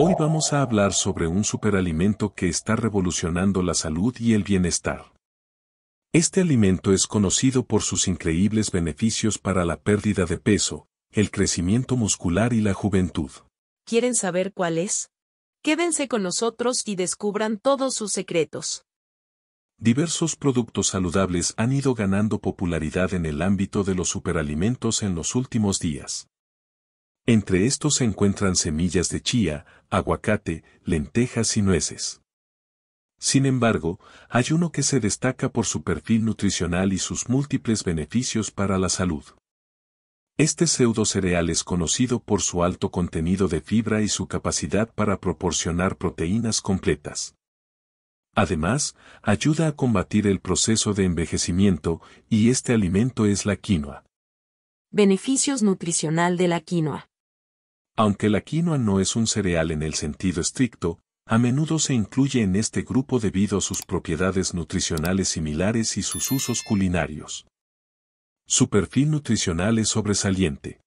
Hoy vamos a hablar sobre un superalimento que está revolucionando la salud y el bienestar. Este alimento es conocido por sus increíbles beneficios para la pérdida de peso, el crecimiento muscular y la juventud. ¿Quieren saber cuál es? Quédense con nosotros y descubran todos sus secretos. Diversos productos saludables han ido ganando popularidad en el ámbito de los superalimentos en los últimos días. Entre estos se encuentran semillas de chía, aguacate, lentejas y nueces. Sin embargo, hay uno que se destaca por su perfil nutricional y sus múltiples beneficios para la salud. Este pseudo cereal es conocido por su alto contenido de fibra y su capacidad para proporcionar proteínas completas. Además, ayuda a combatir el proceso de envejecimiento y este alimento es la quinoa. Beneficios nutricional de la quinoa. Aunque la quinoa no es un cereal en el sentido estricto, a menudo se incluye en este grupo debido a sus propiedades nutricionales similares y sus usos culinarios. Su perfil nutricional es sobresaliente.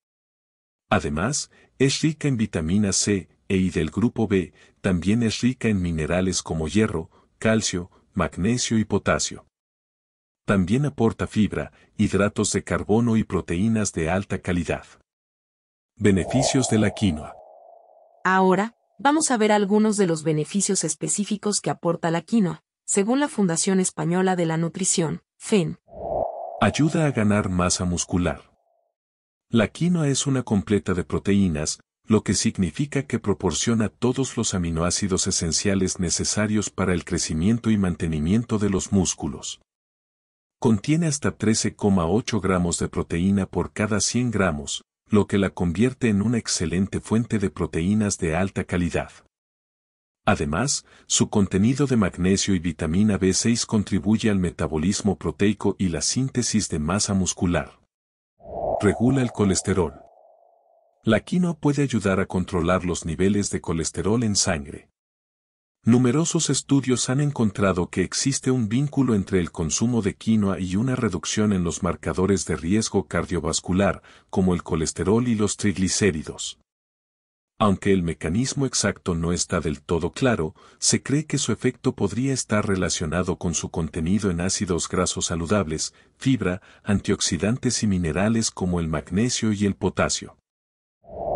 Además, es rica en vitamina C e y del grupo B, también es rica en minerales como hierro, calcio, magnesio y potasio. También aporta fibra, hidratos de carbono y proteínas de alta calidad. Beneficios de la quinoa. Ahora, vamos a ver algunos de los beneficios específicos que aporta la quinoa, según la Fundación Española de la Nutrición, FEN. Ayuda a ganar masa muscular. La quinoa es una completa de proteínas, lo que significa que proporciona todos los aminoácidos esenciales necesarios para el crecimiento y mantenimiento de los músculos. Contiene hasta 13,8 gramos de proteína por cada 100 gramos, lo que la convierte en una excelente fuente de proteínas de alta calidad. Además, su contenido de magnesio y vitamina B6 contribuye al metabolismo proteico y la síntesis de masa muscular. Regula el colesterol. La quinoa puede ayudar a controlar los niveles de colesterol en sangre. Numerosos estudios han encontrado que existe un vínculo entre el consumo de quinoa y una reducción en los marcadores de riesgo cardiovascular, como el colesterol y los triglicéridos. Aunque el mecanismo exacto no está del todo claro, se cree que su efecto podría estar relacionado con su contenido en ácidos grasos saludables, fibra, antioxidantes y minerales como el magnesio y el potasio.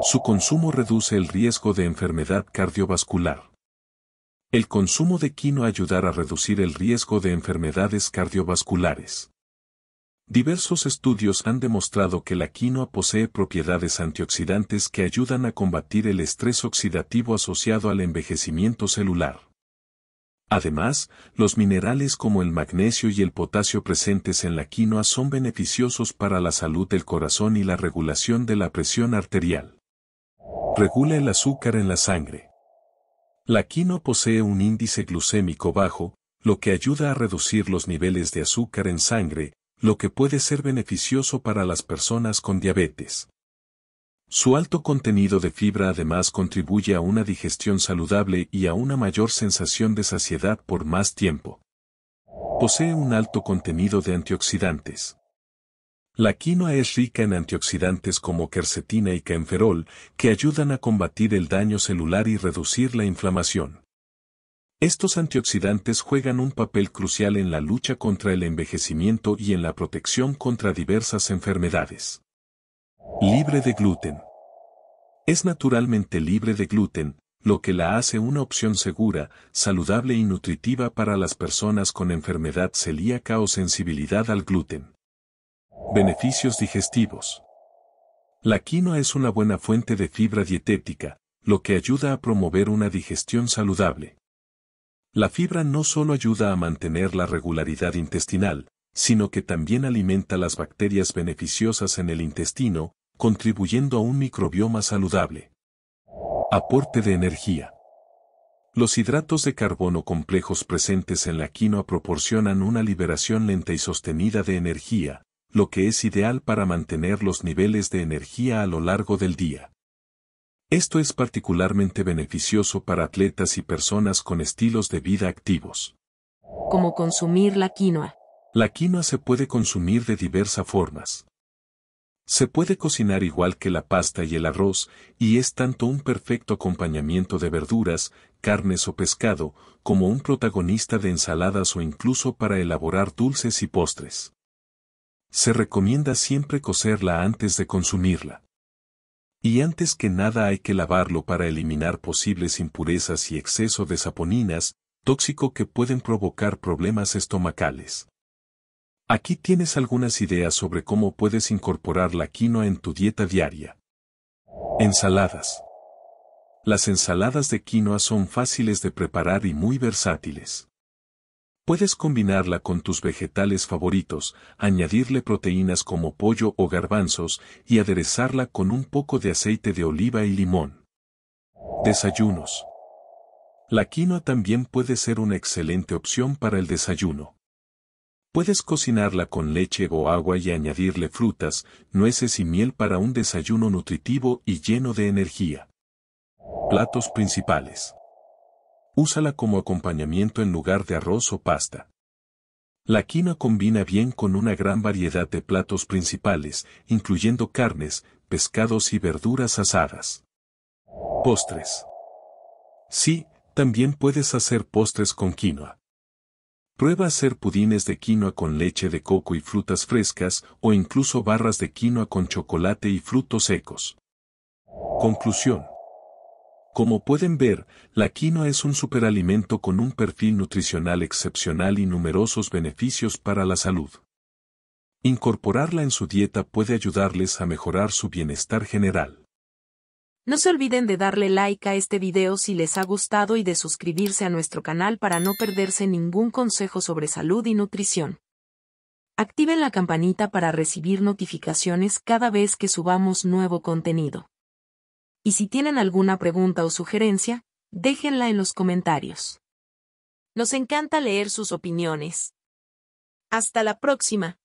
Su consumo reduce el riesgo de enfermedad cardiovascular. El consumo de quino ayudará a reducir el riesgo de enfermedades cardiovasculares. Diversos estudios han demostrado que la quinoa posee propiedades antioxidantes que ayudan a combatir el estrés oxidativo asociado al envejecimiento celular. Además, los minerales como el magnesio y el potasio presentes en la quinoa son beneficiosos para la salud del corazón y la regulación de la presión arterial. Regula el azúcar en la sangre. La quinoa posee un índice glucémico bajo, lo que ayuda a reducir los niveles de azúcar en sangre, lo que puede ser beneficioso para las personas con diabetes. Su alto contenido de fibra además contribuye a una digestión saludable y a una mayor sensación de saciedad por más tiempo. Posee un alto contenido de antioxidantes. La quinoa es rica en antioxidantes como quercetina y canferol, que ayudan a combatir el daño celular y reducir la inflamación. Estos antioxidantes juegan un papel crucial en la lucha contra el envejecimiento y en la protección contra diversas enfermedades. Libre de gluten. Es naturalmente libre de gluten, lo que la hace una opción segura, saludable y nutritiva para las personas con enfermedad celíaca o sensibilidad al gluten. Beneficios digestivos. La quinoa es una buena fuente de fibra dietética, lo que ayuda a promover una digestión saludable. La fibra no solo ayuda a mantener la regularidad intestinal, sino que también alimenta las bacterias beneficiosas en el intestino, contribuyendo a un microbioma saludable. Aporte de energía. Los hidratos de carbono complejos presentes en la quinoa proporcionan una liberación lenta y sostenida de energía, lo que es ideal para mantener los niveles de energía a lo largo del día. Esto es particularmente beneficioso para atletas y personas con estilos de vida activos. Como consumir la quinoa. La quinoa se puede consumir de diversas formas. Se puede cocinar igual que la pasta y el arroz, y es tanto un perfecto acompañamiento de verduras, carnes o pescado, como un protagonista de ensaladas o incluso para elaborar dulces y postres se recomienda siempre cocerla antes de consumirla. Y antes que nada hay que lavarlo para eliminar posibles impurezas y exceso de saponinas, tóxico que pueden provocar problemas estomacales. Aquí tienes algunas ideas sobre cómo puedes incorporar la quinoa en tu dieta diaria. Ensaladas. Las ensaladas de quinoa son fáciles de preparar y muy versátiles. Puedes combinarla con tus vegetales favoritos, añadirle proteínas como pollo o garbanzos y aderezarla con un poco de aceite de oliva y limón. Desayunos. La quinoa también puede ser una excelente opción para el desayuno. Puedes cocinarla con leche o agua y añadirle frutas, nueces y miel para un desayuno nutritivo y lleno de energía. Platos principales úsala como acompañamiento en lugar de arroz o pasta. La quinoa combina bien con una gran variedad de platos principales, incluyendo carnes, pescados y verduras asadas. Postres. Sí, también puedes hacer postres con quinoa. Prueba hacer pudines de quinoa con leche de coco y frutas frescas o incluso barras de quinoa con chocolate y frutos secos. Conclusión. Como pueden ver, la quinoa es un superalimento con un perfil nutricional excepcional y numerosos beneficios para la salud. Incorporarla en su dieta puede ayudarles a mejorar su bienestar general. No se olviden de darle like a este video si les ha gustado y de suscribirse a nuestro canal para no perderse ningún consejo sobre salud y nutrición. Activen la campanita para recibir notificaciones cada vez que subamos nuevo contenido y si tienen alguna pregunta o sugerencia, déjenla en los comentarios. Nos encanta leer sus opiniones. Hasta la próxima.